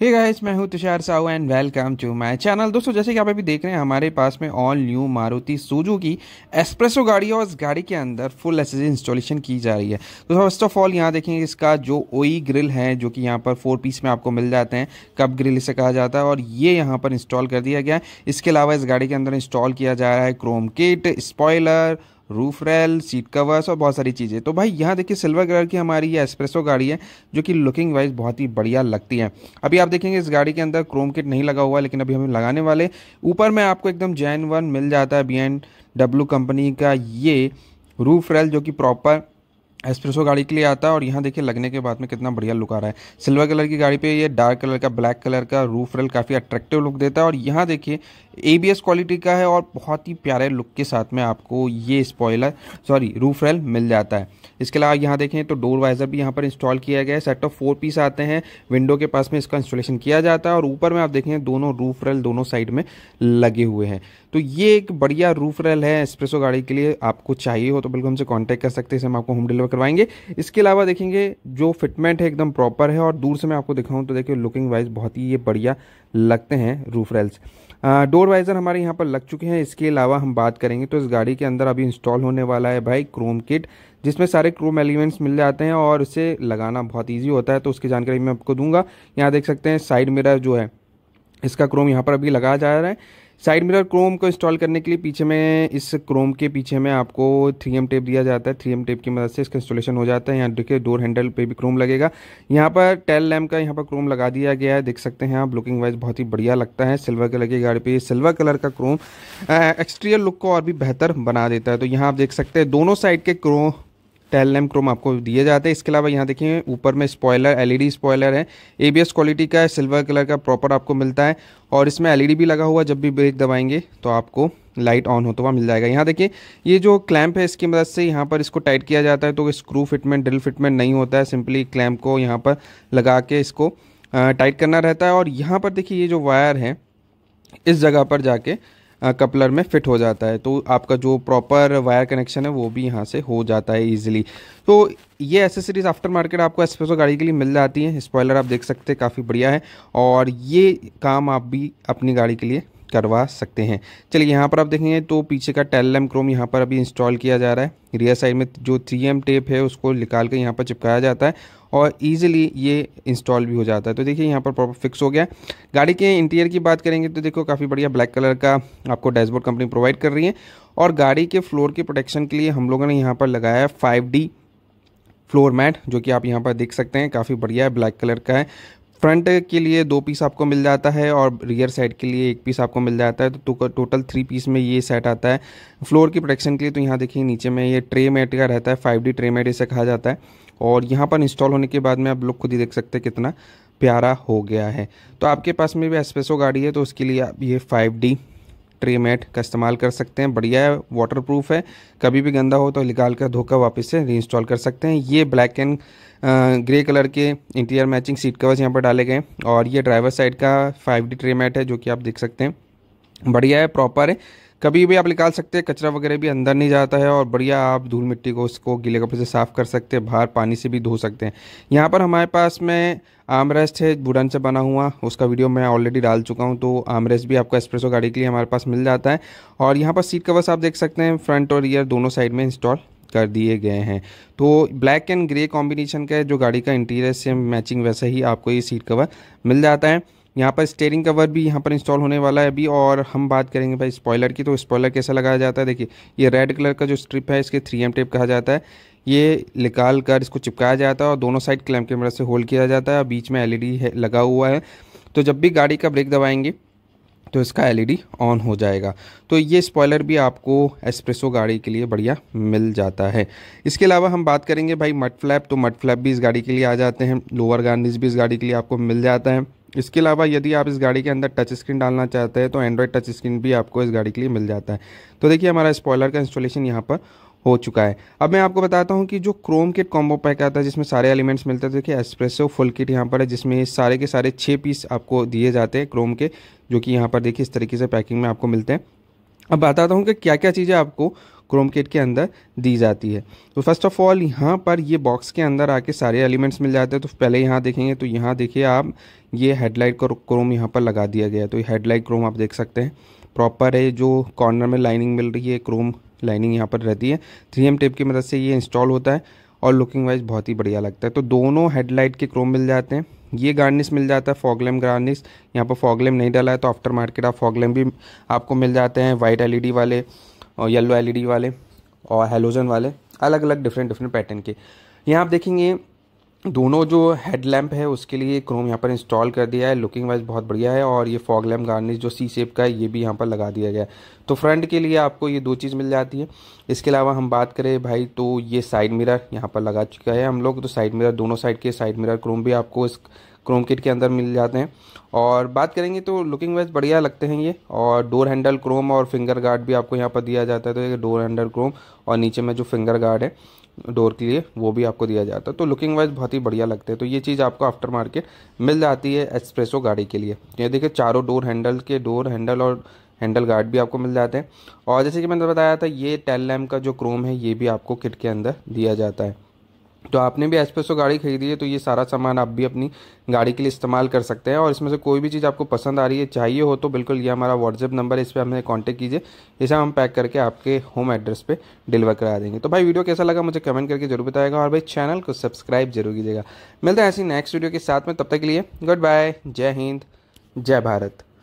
हे hey guys मैं हूं Tushar Sahu and welcome to my channel दोस्तों जैसे कि आप अभी देख रहे हैं हमारे पास में ऑल न्यू मारुति सुजू की एक्सप्रेसो गाड़ी है और इस गाड़ी के अंदर फुल एस इंस्टॉलेशन की जा रही है तो फर्स्ट ऑफ ऑल यहां देखेंगे इसका जो ओई ग्रिल e है जो कि यहां पर फोर पीस में आपको मिल जाते हैं कप ग्रिल इसे कहा जाता है और ये यहाँ पर इंस्टॉल कर दिया गया है इसके अलावा इस गाड़ी के अंदर इंस्टॉल किया जा रहा है chrome kit spoiler roof rail seat covers और बहुत सारी चीज़ें तो भाई यहाँ देखिए सिल्वर कलर की हमारी ये एस्प्रेसो गाड़ी है जो कि लुकिंग वाइज बहुत ही बढ़िया लगती है अभी आप देखेंगे इस गाड़ी के अंदर क्रोम किट नहीं लगा हुआ लेकिन अभी हम लगाने वाले ऊपर में आपको एकदम जैन वन मिल जाता है बी एंड डब्लू कंपनी का ये रूफ रेल जो कि प्रॉपर एस्प्रेसो गाड़ी के लिए आता है और यहाँ देखिए लगने के बाद में कितना बढ़िया लुक आ रहा है सिल्वर कलर की गाड़ी पे ये डार्क कलर का ब्लैक कलर का रूफ रेल काफ़ी अट्रैक्टिव लुक देता है और यहाँ देखिए एबीएस क्वालिटी का है और बहुत ही प्यारे लुक के साथ में आपको ये स्पॉयलर सॉरी रूफ रेल मिल जाता है इसके अलावा यहाँ देखें तो डोर वाइजर भी यहाँ पर इंस्टॉल किया गया है सेट ऑफ फोर पीस आते हैं विंडो के पास में इसका इंस्टॉलेशन किया जाता है और ऊपर में आप देखें दोनों रूफ रेल दोनों साइड में लगे हुए हैं तो ये एक बढ़िया रूफ रेल है एक्सप्रेसो गाड़ी के लिए आपको चाहिए हो तो बिल्कुल हमसे कॉन्टैक्ट कर सकते हैं हम आपको होम डिलीवर करवाएंगे इसके अलावा देखेंगे जो फिटमेंट है एकदम प्रॉपर है और दूर से मैं आपको दिखाऊँ तो देखिए लुकिंग वाइज बहुत ही ये बढ़िया लगते हैं रूफ रेल्स डोर वाइज़र हमारे यहाँ पर लग चुके हैं इसके अलावा हम बात करेंगे तो इस गाड़ी के अंदर अभी इंस्टॉल होने वाला है भाई क्रोम किट जिसमें सारे क्रोम एलिमेंट्स मिल जाते हैं और इसे लगाना बहुत ईजी होता है तो उसकी जानकारी मैं आपको दूंगा यहाँ देख सकते हैं साइड मेरा जो है इसका क्रोम यहाँ पर अभी लगाया जा रहा है साइड मिरर क्रोम को इंस्टॉल करने के लिए पीछे में इस क्रोम के पीछे में आपको थ्री एम टेप दिया जाता है थ्री एम टेप की मदद से इसका इंस्टॉलेशन हो जाता है यहाँ देखिए डोर हैंडल पे भी क्रोम लगेगा यहाँ पर टेल लैम्प का यहाँ पर क्रोम लगा दिया गया है देख सकते हैं आप लुकिंग वाइज बहुत ही बढ़िया लगता है सिल्वर कलर की गाड़ी पर सिल्वर कलर का क्रोम एक्सटीरियर लुक को और भी बेहतर बना देता है तो यहाँ आप देख सकते हैं दोनों साइड के क्रोम टेल लैम क्रोम आपको दिए जाते हैं इसके अलावा यहाँ देखिए ऊपर में स्पॉयलर एलईडी स्पॉयलर है एबीएस क्वालिटी का सिल्वर कलर का प्रॉपर आपको मिलता है और इसमें एलईडी e भी लगा हुआ जब भी ब्रेक दबाएंगे तो आपको लाइट ऑन होता हुआ मिल जाएगा यहाँ देखिए ये जो क्लैम्प है इसकी मदद से यहाँ पर इसको टाइट किया जाता है तो स्क्रू फिटमेंट ड्रिल फिटमेंट नहीं होता है सिंपली क्लैम्प को यहाँ पर लगा के इसको टाइट करना रहता है और यहाँ पर देखिए ये जो वायर है इस जगह पर जाके कपलर में फिट हो जाता है तो आपका जो प्रॉपर वायर कनेक्शन है वो भी यहाँ से हो जाता है ईजिली तो ये एसेसरीज आफ्टर मार्केट आपको एसपेसो गाड़ी के लिए मिल जाती है स्पॉयलर आप देख सकते हैं काफ़ी बढ़िया है और ये काम आप भी अपनी गाड़ी के लिए करवा सकते हैं चलिए यहाँ पर आप देखेंगे तो पीछे का टेलम क्रोम यहाँ पर अभी इंस्टॉल किया जा रहा है रियर साइड में जो थ्री टेप है उसको निकाल कर यहाँ पर चिपकाया जाता है और ईजिली ये इंस्टॉल भी हो जाता है तो देखिए यहाँ पर प्रॉपर फिक्स हो गया गाड़ी के इंटीरियर की बात करेंगे तो देखो काफ़ी बढ़िया ब्लैक कलर का आपको डैशबोर्ड कंपनी प्रोवाइड कर रही है और गाड़ी के फ्लोर के प्रोटेक्शन के लिए हम लोगों ने यहाँ पर लगाया है फाइव फ्लोर मैट जो कि आप यहाँ पर देख सकते हैं काफ़ी बढ़िया है ब्लैक कलर का है फ्रंट के लिए दो पीस आपको मिल जाता है और रियर साइड के लिए एक पीस आपको मिल जाता है तो, टोटल थ्री पीस में ये सेट आता है फ्लोर की प्रोटेक्शन के लिए तो यहाँ देखिए नीचे में ये ट्रे मेट का रहता है फाइव डी ट्रे मेट इसे कहा जाता है और यहाँ पर इंस्टॉल होने के बाद में आप लोग खुद ही देख सकते हैं कितना प्यारा हो गया है तो आपके पास में भी एस्पेसो गाड़ी है तो उसके लिए आप ये फाइव डी ट्रे मैट का इस्तेमाल कर सकते हैं बढ़िया है वाटर प्रूफ है कभी भी गंदा हो तो निकाल कर धोकर वापस से रीइंस्टॉल कर सकते हैं ये ब्लैक एंड ग्रे कलर के इंटीरियर मैचिंग सीट कवर्स यहाँ पर डाले गए और ये ड्राइवर साइड का फाइव डी ट्रे मैट है जो कि आप देख सकते हैं बढ़िया है प्रॉपर है कभी भी आप निकाल सकते हैं कचरा वगैरह भी अंदर नहीं जाता है और बढ़िया आप धूल मिट्टी को उसको गीले कपड़े से साफ़ कर सकते हैं बाहर पानी से भी धो सकते हैं यहाँ पर हमारे पास में आमरेस्ट है बुडन से बना हुआ उसका वीडियो मैं ऑलरेडी डाल चुका हूँ तो आमरेस्ट भी आपको एक्सप्रेसो गाड़ी के लिए हमारे पास मिल जाता है और यहाँ पर सीट कवर्स आप देख सकते हैं फ्रंट और रियर दोनों साइड में इंस्टॉल कर दिए गए हैं तो ब्लैक एंड ग्रे कॉम्बिनेशन का जो गाड़ी का इंटीरियर से मैचिंग वैसे ही आपको ये सीट कवर मिल जाता है यहाँ पर स्टेयरिंग कवर भी यहाँ पर इंस्टॉल होने वाला है अभी और हम बात करेंगे भाई स्पॉयलर की तो स्पॉयलर कैसा लगाया जाता है देखिए ये रेड कलर का जो स्ट्रिप है इसके थ्री एम टेप कहा जाता है ये निकाल कर इसको चिपकाया जाता है और दोनों साइड क्लैम्प की मदद से होल्ड किया जाता है और बीच में डी है लगा हुआ है तो जब भी गाड़ी का ब्रेक दबाएंगे तो इसका एलईडी ऑन हो जाएगा तो ये स्पॉयलर भी आपको एस्प्रेसो गाड़ी के लिए बढ़िया मिल जाता है इसके अलावा हम बात करेंगे भाई मड फ्लैप तो मड फ्लैप भी इस गाड़ी के लिए आ जाते हैं लोअर गार्निश भी इस गाड़ी के लिए आपको मिल जाता है इसके अलावा यदि आप इस गाड़ी के अंदर टच स्क्रीन डालना चाहते हैं तो एंड्रॉयड टच स्क्रीन भी आपको इस गाड़ी के लिए मिल जाता है तो देखिए हमारा स्पॉयलर का इंस्टॉलेशन यहाँ पर हो चुका है अब मैं आपको बताता हूँ कि जो क्रोम किट कॉम्बो पैक आता है जिसमें सारे एलिमेंट्स मिलते हैं तो देखिए एस्प्रेसो फुल किट यहाँ पर है जिसमें सारे के सारे छः पीस आपको दिए जाते हैं क्रोम के जो कि यहाँ पर देखिए इस तरीके से पैकिंग में आपको मिलते हैं अब बताता हूँ कि क्या क्या चीज़ें आपको क्रोम किट के अंदर दी जाती है तो फर्स्ट ऑफ ऑल यहाँ पर ये बॉक्स के अंदर आके सारे एलिमेंट्स मिल जाते हैं तो पहले यहाँ देखेंगे तो यहाँ देखिए आप ये हेडलाइट का क्रोम यहाँ पर लगा दिया गया है तो ये हेडलाइट क्रोम आप देख सकते हैं प्रॉपर है जो कॉर्नर में लाइनिंग मिल रही है क्रोम लाइनिंग यहाँ पर रहती है थ्री एम टेप की मदद से ये इंस्टॉल होता है और लुकिंग वाइज बहुत ही बढ़िया लगता है तो दोनों हेडलाइट के क्रोम मिल जाते हैं ये गार्निश मिल जाता है फॉगलेम गार्निश यहाँ पर फॉगलेम नहीं डाला है तो आफ्टर मार्केट आप फॉगलेम भी आपको मिल जाते हैं वाइट एलईडी वाले और येलो एलईडी वाले और हेलोजन वाले अलग अलग डिफरेंट डिफरेंट पैटर्न के यहाँ आप देखेंगे दोनों जो हेड लैम्प है उसके लिए क्रोम यहाँ पर इंस्टॉल कर दिया है लुकिंग वाइज बहुत बढ़िया है और ये फॉग लैम्प गार्निश जो सी सेप का है ये भी यहाँ पर लगा दिया गया है तो फ्रंट के लिए आपको ये दो चीज़ मिल जाती है इसके अलावा हम बात करें भाई तो ये साइड मिरर यहाँ पर लगा चुका है हम लोग तो साइड मिरर दोनों साइड के साइड मिरर क्रोम भी आपको इस क्रोम किट के अंदर मिल जाते हैं और बात करेंगे तो लुकिंग वाइज बढ़िया लगते हैं ये और डोर हैंडल क्रोम और फिंगर गार्ड भी आपको यहाँ पर दिया जाता है तो ये डोर हैंडल क्रोम और नीचे में जो फिंगर गार्ड है डोर के लिए वो भी आपको दिया जाता है तो लुकिंग वाइज बहुत ही बढ़िया लगते हैं तो ये चीज़ आपको आफ्टर मार्केट मिल जाती है एक्सप्रेसो गाड़ी के लिए ये देखिए चारों डोर हैंडल के डोर हैंडल और हैंडल गार्ड भी आपको मिल जाते हैं और जैसे कि मैंने बताया था ये टेल लैम्प का जो क्रोम है ये भी आपको किट के अंदर दिया जाता है तो आपने भी एस्पेसो गाड़ी खरीदी है तो ये सारा सामान आप भी अपनी गाड़ी के लिए इस्तेमाल कर सकते हैं और इसमें से कोई भी चीज़ आपको पसंद आ रही है चाहिए हो तो बिल्कुल ये हमारा व्हाट्सएप नंबर है इस पर हमें कॉन्टैक्ट कीजिए इसे हम पैक करके आपके होम एड्रेस पे डिलीवर करा देंगे तो भाई वीडियो कैसा लगा मुझे कमेंट करके जरूर बताएगा और भाई चैनल को सब्सक्राइब जरूर कीजिएगा मिलते हैं ऐसी नेक्स्ट वीडियो के साथ में तब तक के लिए गुड बाय जय हिंद जय भारत